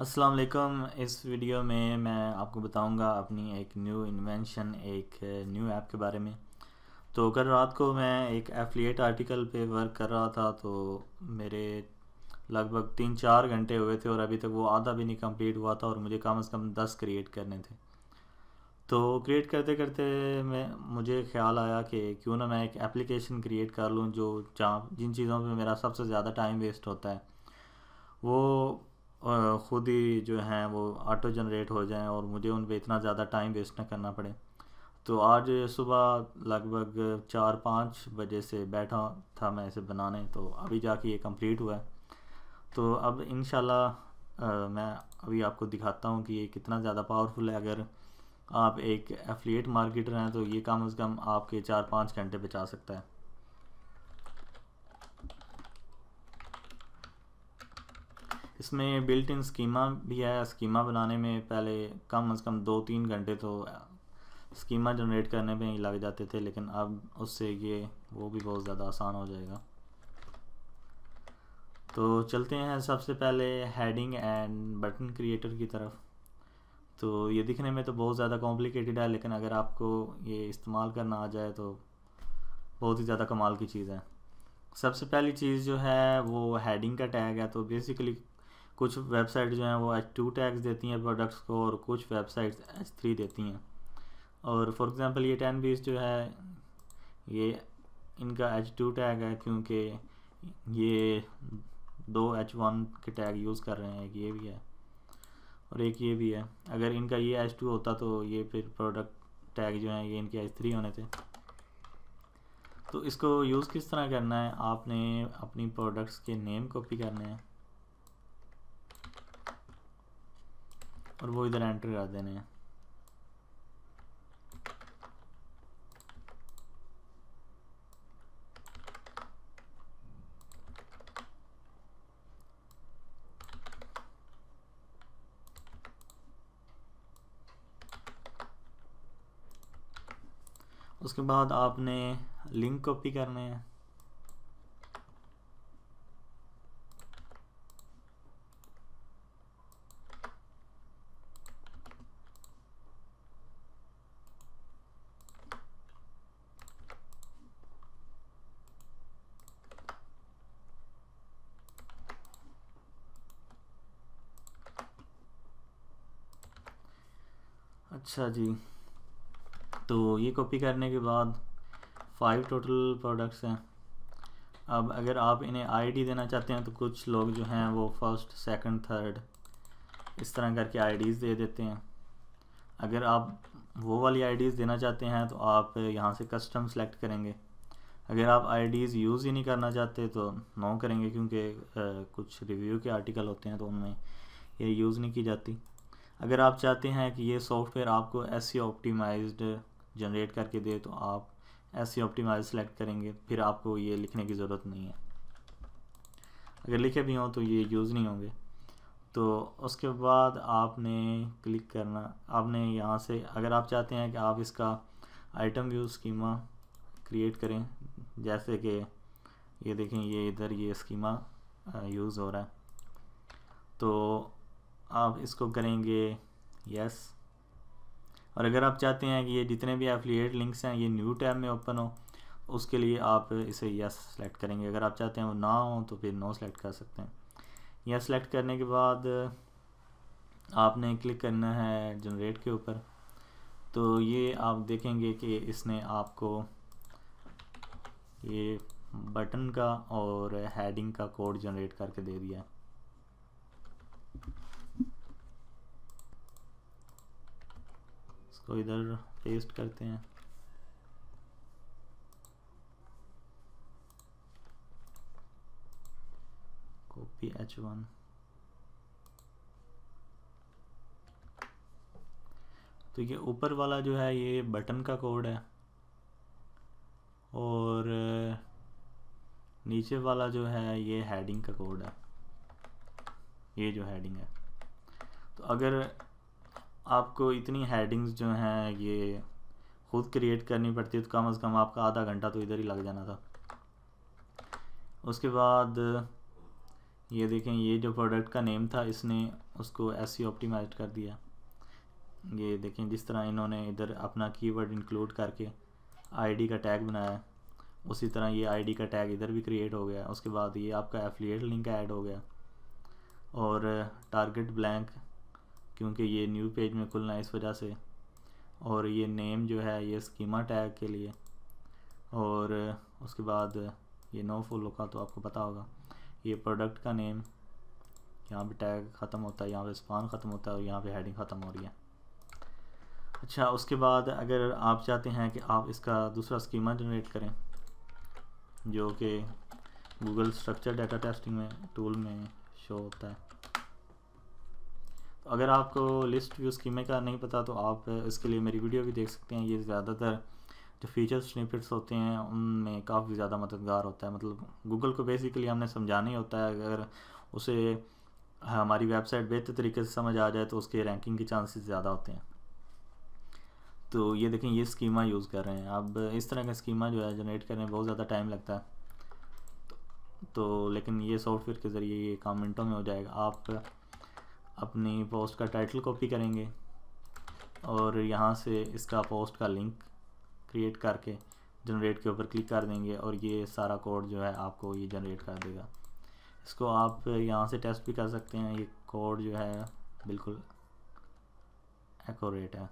अस्सलाम वालेकुम इस वीडियो में मैं आपको बताऊंगा अपनी एक न्यू इन्वेंशन एक न्यू ऐप के बारे में तो कल रात को मैं एक एफिलिएट आर्टिकल पे वर्क कर रहा था तो मेरे लगभग तीन चार घंटे हुए थे और अभी तक वो आधा भी नहीं कंप्लीट हुआ था और मुझे कम से कम दस क्रिएट करने थे तो क्रिएट करते करते मैं मुझे ख्याल आया कि क्यों ना मैं एक एप्लीकेशन क्रिएट कर लूँ जो जहाँ जिन चीज़ों पर मेरा सबसे ज़्यादा टाइम वेस्ट होता है वो ख़ुद ही जो हैं वो ऑटो जनरेट हो जाएं और मुझे उन पर इतना ज़्यादा टाइम वेस्ट ना करना पड़े तो आज सुबह लगभग चार पाँच बजे से बैठा था मैं इसे बनाने तो अभी जाके ये कंप्लीट हुआ है तो अब इन मैं अभी आपको दिखाता हूँ कि ये कितना ज़्यादा पावरफुल है अगर आप एक एफिलिएट मार्केटर हैं तो ये कम अज़ कम आपके चार पाँच घंटे बचा सकता है इसमें बिल्ट इन स्कीमा भी है स्कीमा बनाने में पहले कम अज़ कम दो तीन घंटे तो स्कीमा जनरेट करने में ही लग जाते थे लेकिन अब उससे ये वो भी बहुत ज़्यादा आसान हो जाएगा तो चलते हैं सबसे पहले हेडिंग एंड बटन क्रिएटर की तरफ तो ये दिखने में तो बहुत ज़्यादा कॉम्प्लिकेटेड है लेकिन अगर आपको ये इस्तेमाल करना आ जाए तो बहुत ही ज़्यादा कमाल की चीज़ है सबसे पहली चीज़ जो है वो हेडिंग का टैग है तो बेसिकली कुछ वेबसाइट जो हैं वो एच टू टैग्स देती हैं प्रोडक्ट्स को और कुछ वेबसाइट्स एच थ्री देती हैं और फॉर एग्ज़ाम्पल ये टेन बीस जो है ये इनका एच टू टैग है क्योंकि ये दो एच वन के टैग यूज़ कर रहे हैं एक ये भी है और एक ये भी है अगर इनका ये एच टू होता तो ये फिर प्रोडक्ट टैग जो है ये इनके एच थ्री होने थे तो इसको यूज़ किस तरह करना है आपने अपनी प्रोडक्ट्स के नेम कॉपी करने हैं और वो इधर एंटर कर देने हैं उसके बाद आपने लिंक कॉपी करने हैं अच्छा जी तो ये कॉपी करने के बाद फाइव टोटल प्रोडक्ट्स हैं अब अगर आप इन्हें आईडी देना चाहते हैं तो कुछ लोग जो हैं वो फर्स्ट सेकंड थर्ड इस तरह करके आईडीज़ दे देते हैं अगर आप वो वाली आईडीज़ देना चाहते हैं तो आप यहाँ से कस्टम सेलेक्ट करेंगे अगर आप आईडीज़ यूज़ ही नहीं करना चाहते तो नो करेंगे क्योंकि कुछ रिव्यू के आर्टिकल होते हैं तो उनमें ये यूज़ नहीं की जाती अगर आप चाहते हैं कि ये सॉफ्टवेयर आपको ऐसे ऑप्टिमाइज्ड जनरेट करके दे तो आप ऐसे ऑप्टिमाइज सेलेक्ट करेंगे फिर आपको ये लिखने की ज़रूरत नहीं है अगर लिखे भी हों तो ये यूज़ नहीं होंगे तो उसके बाद आपने क्लिक करना आपने यहाँ से अगर आप चाहते हैं कि आप इसका आइटम व्यू स्कीमा क्रिएट करें जैसे कि ये देखें ये इधर ये स्कीमा यूज़ हो रहा है तो आप इसको करेंगे यस और अगर आप चाहते हैं कि ये जितने भी एफिलिएट लिंक्स हैं ये न्यू टैब में ओपन हो उसके लिए आप इसे यस सेलेक्ट करेंगे अगर आप चाहते हैं वो ना हो तो फिर नो सेलेक्ट कर सकते हैं यस सेलेक्ट करने के बाद आपने क्लिक करना है जनरेट के ऊपर तो ये आप देखेंगे कि इसने आपको ये बटन का और हेडिंग का कोड जनरेट करके दे दिया है इसको तो इधर पेस्ट करते हैं कॉपी एच वन तो ये ऊपर वाला जो है ये बटन का कोड है और नीचे वाला जो है ये हेडिंग का कोड है ये जो हेडिंग है तो अगर आपको इतनी हेडिंग्स जो हैं ये खुद क्रिएट करनी पड़ती है तो कम अज़ कम आपका आधा घंटा तो इधर ही लग जाना था उसके बाद ये देखें ये जो प्रोडक्ट का नेम था इसने उसको ऐसे ऑप्टिमाइज e कर दिया ये देखें जिस तरह इन्होंने इधर अपना कीवर्ड इंक्लूड करके आईडी का टैग बनाया उसी तरह ये आईडी का टैग इधर भी क्रिएट हो गया उसके बाद ये आपका एफिलिएट लिंक ऐड हो गया और टारगेट ब्लैंक क्योंकि ये न्यू पेज में खुलना है इस वजह से और ये नेम जो है ये स्कीमा टैग के लिए और उसके बाद ये नो फॉलो का तो आपको पता होगा ये प्रोडक्ट का नेम यहाँ पे टैग ख़त्म होता है यहाँ पे स्पान ख़त्म होता है और यहाँ पे हेडिंग ख़त्म हो रही है अच्छा उसके बाद अगर आप चाहते हैं कि आप इसका दूसरा स्कीमा जनरेट करें जो कि गूगल स्ट्रक्चर डाटा टेस्टिंग में टूल में शो होता है तो अगर आपको लिस्ट व्यू स्कीमे का नहीं पता तो आप इसके लिए मेरी वीडियो भी देख सकते हैं ये ज़्यादातर जो फीचर्स स्निपिट्स होते हैं उनमें काफ़ी ज़्यादा मददगार होता है मतलब गूगल को बेसिकली हमने समझाना ही होता है अगर उसे हाँ, हमारी वेबसाइट बेहतर तरीके से समझ आ जाए तो उसके रैंकिंग के चांसेस ज़्यादा होते हैं तो ये देखें ये स्कीमा यूज़ कर रहे हैं अब इस तरह का स्कीमा जो है जनरेट करने में बहुत ज़्यादा टाइम लगता है तो, तो लेकिन ये सॉफ्टवेयर के ज़रिए ये काम मिनटों में हो जाएगा आप अपनी पोस्ट का टाइटल कॉपी करेंगे और यहाँ से इसका पोस्ट का लिंक क्रिएट करके जनरेट के ऊपर क्लिक कर देंगे और ये सारा कोड जो है आपको ये जनरेट कर देगा इसको आप यहाँ से टेस्ट भी कर सकते हैं ये कोड जो है बिल्कुल एकोरेट है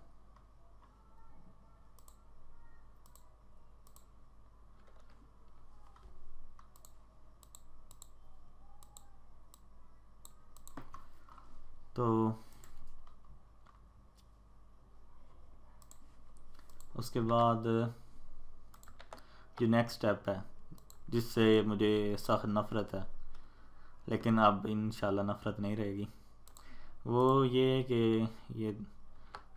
तो उसके बाद जो नेक्स्ट स्टेप है जिससे मुझे सख्त नफ़रत है लेकिन अब इन नफ़रत नहीं रहेगी वो ये है कि ये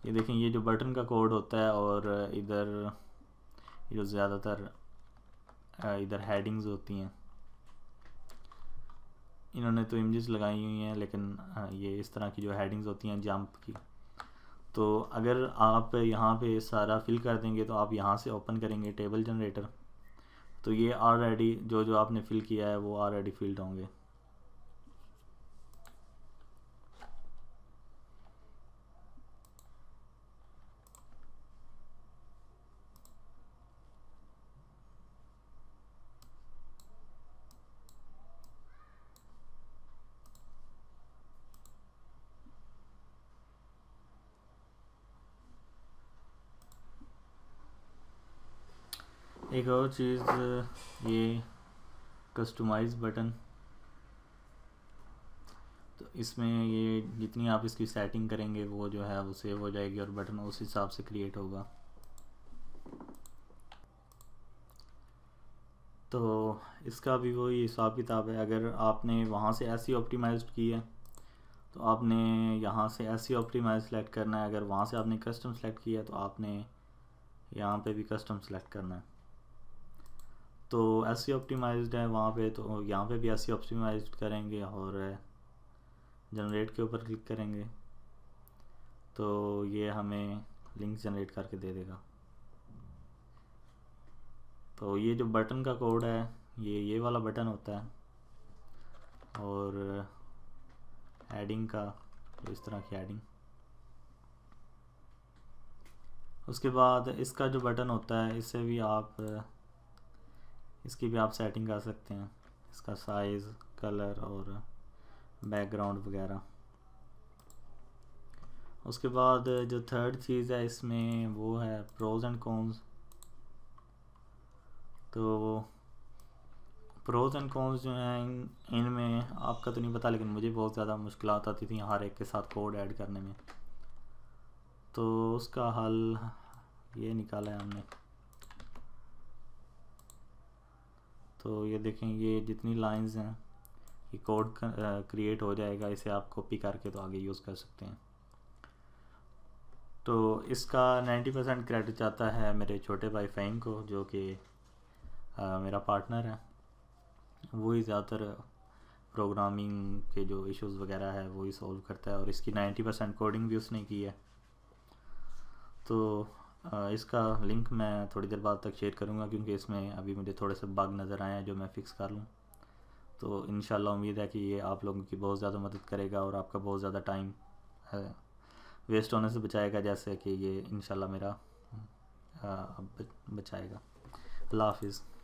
ये देखें ये जो बटन का कोड होता है और इधर जो ज़्यादातर इधर हेडिंग्स होती हैं इन्होंने तो इमेजेस लगाई हुई हैं लेकिन ये इस तरह की जो हेडिंग्स होती हैं जंप की तो अगर आप यहाँ पे सारा फिल कर देंगे तो आप यहाँ से ओपन करेंगे टेबल जनरेटर तो ये ऑलरेडी जो जो आपने फिल किया है वो ऑलरेडी फिल्ड होंगे एक और चीज़ ये कस्टमाइज बटन तो इसमें ये जितनी आप इसकी सेटिंग करेंगे वो जो है वो सेव हो जाएगी और बटन उस हिसाब से क्रिएट होगा तो इसका भी वही हिसाब किताब है अगर आपने वहाँ से ऐसी ऑप्टिमाइज्ड e की है तो आपने यहाँ से ऐसी ऑप्टिमाइज सेलेक्ट करना है अगर वहाँ से आपने कस्टम सेलेक्ट किया है तो आपने यहाँ पे भी कस्टम सेलेक्ट करना है तो एस ऑप्टिमाइज्ड e है वहाँ पे तो यहाँ पे भी एस ऑप्टिमाइज्ड e करेंगे और जनरेट के ऊपर क्लिक करेंगे तो ये हमें लिंक जनरेट करके दे देगा तो ये जो बटन का कोड है ये ये वाला बटन होता है और एडिंग का तो इस तरह की एडिंग उसके बाद इसका जो बटन होता है इससे भी आप इसकी भी आप सेटिंग कर सकते हैं इसका साइज़ कलर और बैकग्राउंड वगैरह उसके बाद जो थर्ड चीज़ है इसमें वो है प्रोज एंड कॉन्स तो प्रोज एंड कॉन्स जो हैं इन इनमें आपका तो नहीं पता लेकिन मुझे बहुत ज़्यादा मुश्किल आती थी हर एक के साथ कोड ऐड करने में तो उसका हल ये निकाला है हमने तो ये देखें ये जितनी लाइंस हैं ये कोड क्रिएट हो जाएगा इसे आप कॉपी करके तो आगे यूज़ कर सकते हैं तो इसका 90 परसेंट क्रेडिट जाता है मेरे छोटे भाई फ़ैम को जो कि मेरा पार्टनर है वो ही ज़्यादातर प्रोग्रामिंग के जो इश्यूज वगैरह है वो ही सॉल्व करता है और इसकी 90 परसेंट कोडिंग भी उसने की है तो इसका लिंक मैं थोड़ी देर बाद तक शेयर करूँगा क्योंकि इसमें अभी मुझे थोड़े से बाग नज़र आए हैं जो मैं फ़िक्स कर लूँ तो इन उम्मीद है कि ये आप लोगों की बहुत ज़्यादा मदद करेगा और आपका बहुत ज़्यादा टाइम वेस्ट होने से बचाएगा जैसे कि ये इन मेरा बचाएगा अल्लाह हाफिज़